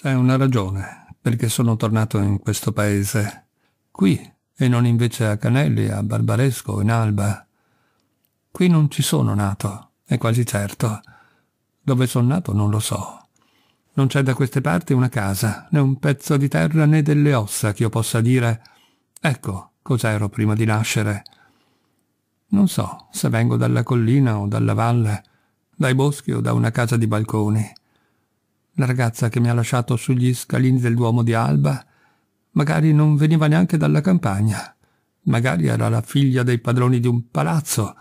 C'è una ragione perché sono tornato in questo paese, qui, e non invece a Canelli, a Barbaresco o in Alba. Qui non ci sono nato, è quasi certo. Dove sono nato non lo so. Non c'è da queste parti una casa, né un pezzo di terra né delle ossa che io possa dire «Ecco cos'ero prima di nascere». Non so se vengo dalla collina o dalla valle, dai boschi o da una casa di balconi la ragazza che mi ha lasciato sugli scalini del Duomo di Alba, magari non veniva neanche dalla campagna, magari era la figlia dei padroni di un palazzo,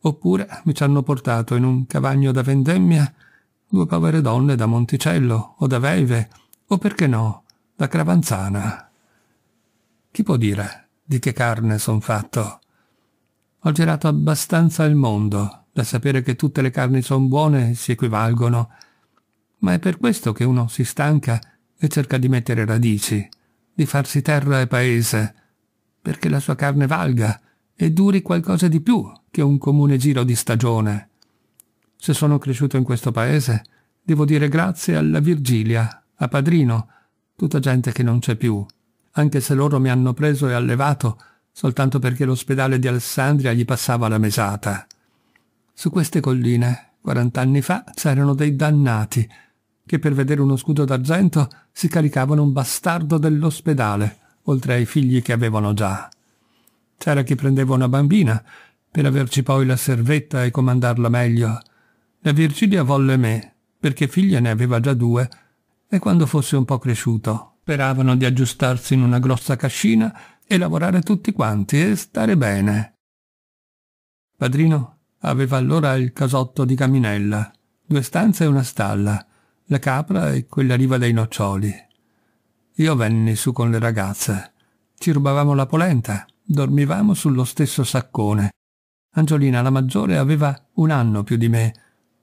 oppure mi ci hanno portato in un cavagno da vendemmia due povere donne da Monticello o da Veive, o perché no, da Cravanzana. Chi può dire di che carne son fatto? Ho girato abbastanza il mondo da sapere che tutte le carni son buone e si equivalgono, ma è per questo che uno si stanca e cerca di mettere radici, di farsi terra e paese, perché la sua carne valga e duri qualcosa di più che un comune giro di stagione. Se sono cresciuto in questo paese, devo dire grazie alla Virgilia, a Padrino, tutta gente che non c'è più, anche se loro mi hanno preso e allevato soltanto perché l'ospedale di Alessandria gli passava la mesata. Su queste colline, quarant'anni fa, c'erano dei dannati che per vedere uno scudo d'argento si caricavano un bastardo dell'ospedale, oltre ai figli che avevano già. C'era chi prendeva una bambina, per averci poi la servetta e comandarla meglio. La Virgilia volle me, perché figlia ne aveva già due, e quando fosse un po' cresciuto speravano di aggiustarsi in una grossa cascina e lavorare tutti quanti e stare bene. Padrino aveva allora il casotto di Caminella, due stanze e una stalla, la capra e quella riva dei noccioli. Io venni su con le ragazze. Ci rubavamo la polenta, dormivamo sullo stesso saccone. Angiolina la maggiore aveva un anno più di me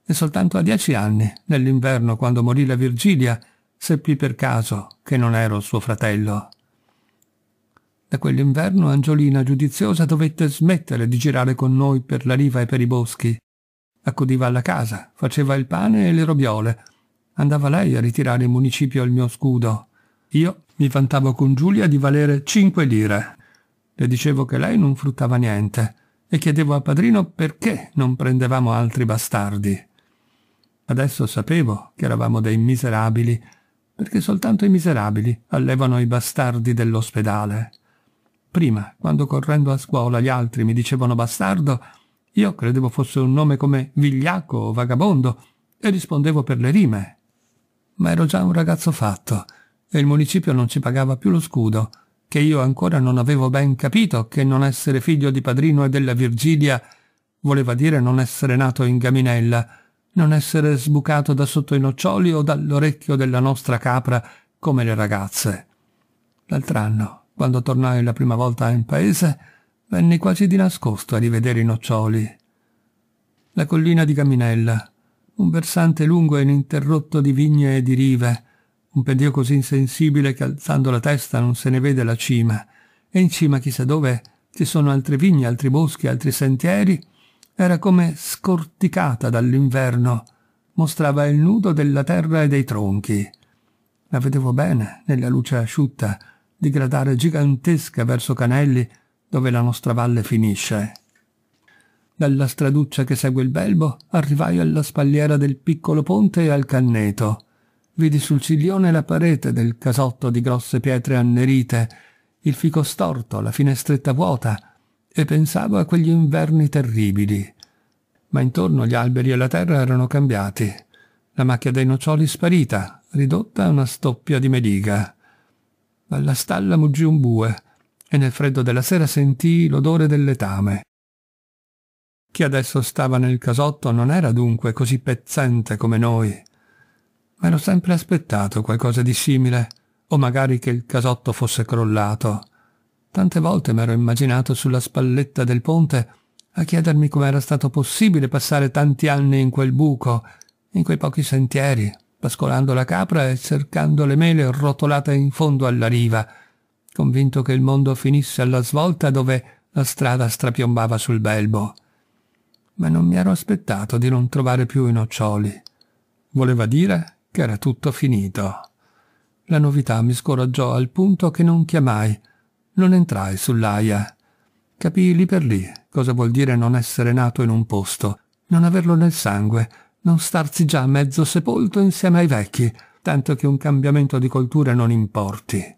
e soltanto a dieci anni, nell'inverno quando morì la Virgilia, seppi per caso che non ero suo fratello. Da quell'inverno Angiolina giudiziosa dovette smettere di girare con noi per la riva e per i boschi. Accudiva alla casa, faceva il pane e le robiole, Andava lei a ritirare in municipio il mio scudo. Io mi vantavo con Giulia di valere cinque lire. Le dicevo che lei non fruttava niente e chiedevo a padrino perché non prendevamo altri bastardi. Adesso sapevo che eravamo dei miserabili, perché soltanto i miserabili allevano i bastardi dell'ospedale. Prima, quando correndo a scuola gli altri mi dicevano bastardo, io credevo fosse un nome come vigliacco o vagabondo e rispondevo per le rime ma ero già un ragazzo fatto e il municipio non ci pagava più lo scudo, che io ancora non avevo ben capito che non essere figlio di padrino e della Virgilia voleva dire non essere nato in Gaminella, non essere sbucato da sotto i noccioli o dall'orecchio della nostra capra come le ragazze. L'altro anno, quando tornai la prima volta in paese, venni quasi di nascosto a rivedere i noccioli. La collina di Gaminella, un versante lungo e ininterrotto di vigne e di rive, un pendio così insensibile che alzando la testa non se ne vede la cima, e in cima chissà dove ci sono altre vigne, altri boschi, altri sentieri, era come scorticata dall'inverno, mostrava il nudo della terra e dei tronchi. La vedevo bene, nella luce asciutta, digradare gigantesca verso Canelli, dove la nostra valle finisce. Dalla straduccia che segue il Belbo arrivai alla spalliera del piccolo ponte e al canneto. Vidi sul ciglione la parete del casotto di grosse pietre annerite, il fico storto, la finestretta vuota, e pensavo a quegli inverni terribili. Ma intorno gli alberi e la terra erano cambiati. La macchia dei noccioli sparita, ridotta a una stoppia di mediga. Dalla stalla muggì un bue, e nel freddo della sera sentii l'odore del letame. Chi adesso stava nel casotto non era dunque così pezzente come noi. M'ero sempre aspettato qualcosa di simile, o magari che il casotto fosse crollato. Tante volte m'ero immaginato sulla spalletta del ponte a chiedermi com'era stato possibile passare tanti anni in quel buco, in quei pochi sentieri, pascolando la capra e cercando le mele rotolate in fondo alla riva, convinto che il mondo finisse alla svolta dove la strada strapiombava sul belbo ma non mi ero aspettato di non trovare più i noccioli. Voleva dire che era tutto finito. La novità mi scoraggiò al punto che non chiamai, non entrai sull'aia. Capii lì per lì cosa vuol dire non essere nato in un posto, non averlo nel sangue, non starsi già mezzo sepolto insieme ai vecchi, tanto che un cambiamento di coltura non importi.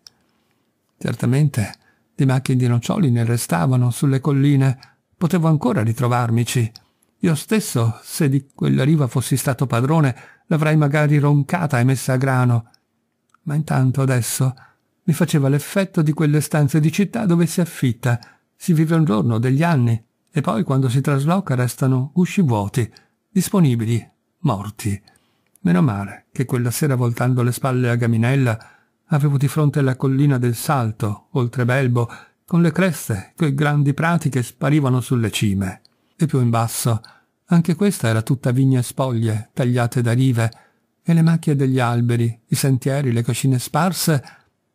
Certamente di macchie di noccioli ne restavano sulle colline, potevo ancora ritrovarmici, io stesso, se di quella riva fossi stato padrone, l'avrei magari roncata e messa a grano. Ma intanto adesso mi faceva l'effetto di quelle stanze di città dove si affitta. Si vive un giorno, degli anni, e poi quando si trasloca restano usci vuoti, disponibili, morti. Meno male che quella sera voltando le spalle a Gaminella avevo di fronte la collina del Salto, oltre Belbo, con le creste, coi grandi prati che sparivano sulle cime e più in basso. Anche questa era tutta vigne e spoglie, tagliate da rive, e le macchie degli alberi, i sentieri, le cascine sparse,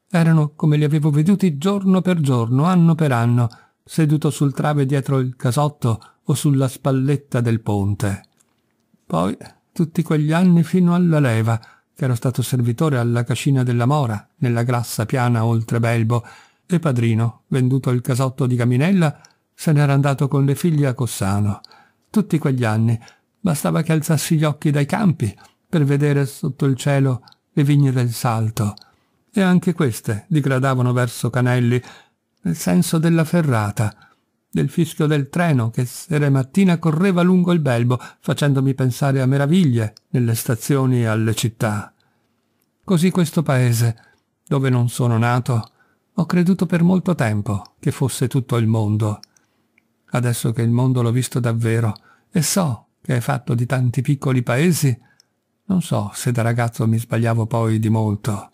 erano come li avevo veduti giorno per giorno, anno per anno, seduto sul trave dietro il casotto o sulla spalletta del ponte. Poi, tutti quegli anni fino alla leva, che ero stato servitore alla cascina della Mora, nella grassa piana oltre Belbo, e padrino, venduto il casotto di Gaminella, se n'era andato con le figlie a Cossano. Tutti quegli anni bastava che alzassi gli occhi dai campi per vedere sotto il cielo le vigne del Salto. E anche queste digradavano verso Canelli, nel senso della ferrata, del fischio del treno che sera e mattina correva lungo il Belbo, facendomi pensare a meraviglie nelle stazioni e alle città. Così questo paese, dove non sono nato, ho creduto per molto tempo che fosse tutto il mondo adesso che il mondo l'ho visto davvero, e so che è fatto di tanti piccoli paesi, non so se da ragazzo mi sbagliavo poi di molto.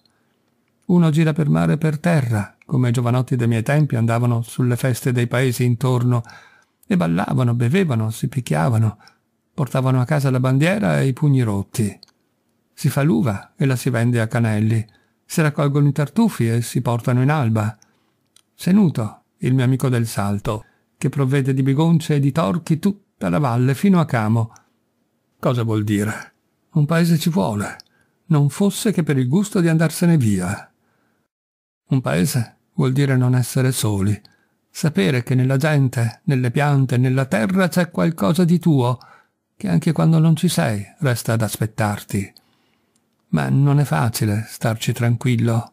Uno gira per mare e per terra, come i giovanotti dei miei tempi andavano sulle feste dei paesi intorno, e ballavano, bevevano, si picchiavano, portavano a casa la bandiera e i pugni rotti. Si fa l'uva e la si vende a canelli, si raccolgono i tartufi e si portano in alba. Senuto, il mio amico del salto, che provvede di bigonce e di torchi tutta la valle fino a Camo. Cosa vuol dire? Un paese ci vuole, non fosse che per il gusto di andarsene via. Un paese vuol dire non essere soli, sapere che nella gente, nelle piante, nella terra c'è qualcosa di tuo, che anche quando non ci sei resta ad aspettarti. Ma non è facile starci tranquillo.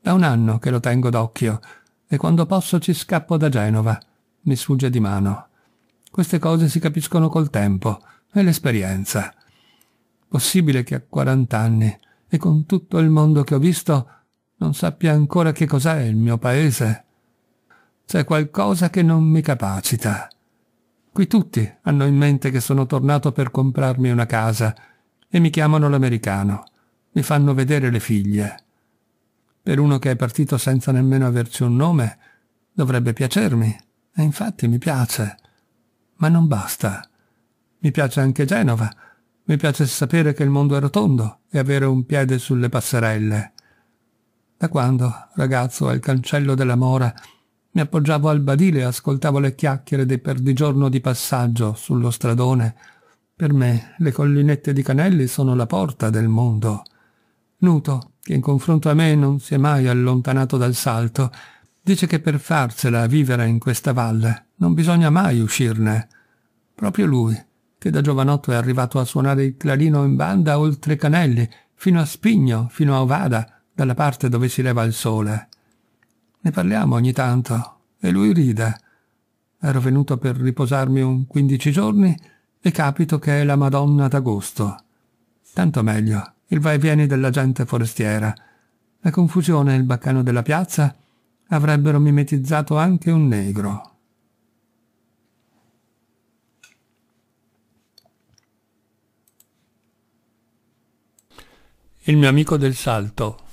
Da un anno che lo tengo d'occhio e quando posso ci scappo da Genova mi sfugge di mano. Queste cose si capiscono col tempo e l'esperienza. Possibile che a 40 anni e con tutto il mondo che ho visto non sappia ancora che cos'è il mio paese? C'è qualcosa che non mi capacita. Qui tutti hanno in mente che sono tornato per comprarmi una casa e mi chiamano l'americano. Mi fanno vedere le figlie. Per uno che è partito senza nemmeno averci un nome, dovrebbe piacermi. E infatti mi piace. Ma non basta. Mi piace anche Genova. Mi piace sapere che il mondo è rotondo e avere un piede sulle passerelle. Da quando, ragazzo, al cancello della mora, mi appoggiavo al badile e ascoltavo le chiacchiere dei perdigiorno di passaggio sullo stradone. Per me le collinette di Canelli sono la porta del mondo. Nuto, che in confronto a me non si è mai allontanato dal salto, Dice che per farsela vivere in questa valle non bisogna mai uscirne. Proprio lui, che da giovanotto è arrivato a suonare il clarino in banda oltre Canelli, fino a Spigno, fino a Ovada, dalla parte dove si leva il sole. Ne parliamo ogni tanto, e lui ride. Ero venuto per riposarmi un quindici giorni e capito che è la Madonna d'Agosto. Tanto meglio, il va e vieni della gente forestiera. La confusione e il baccano della piazza avrebbero mimetizzato anche un negro. Il mio amico del salto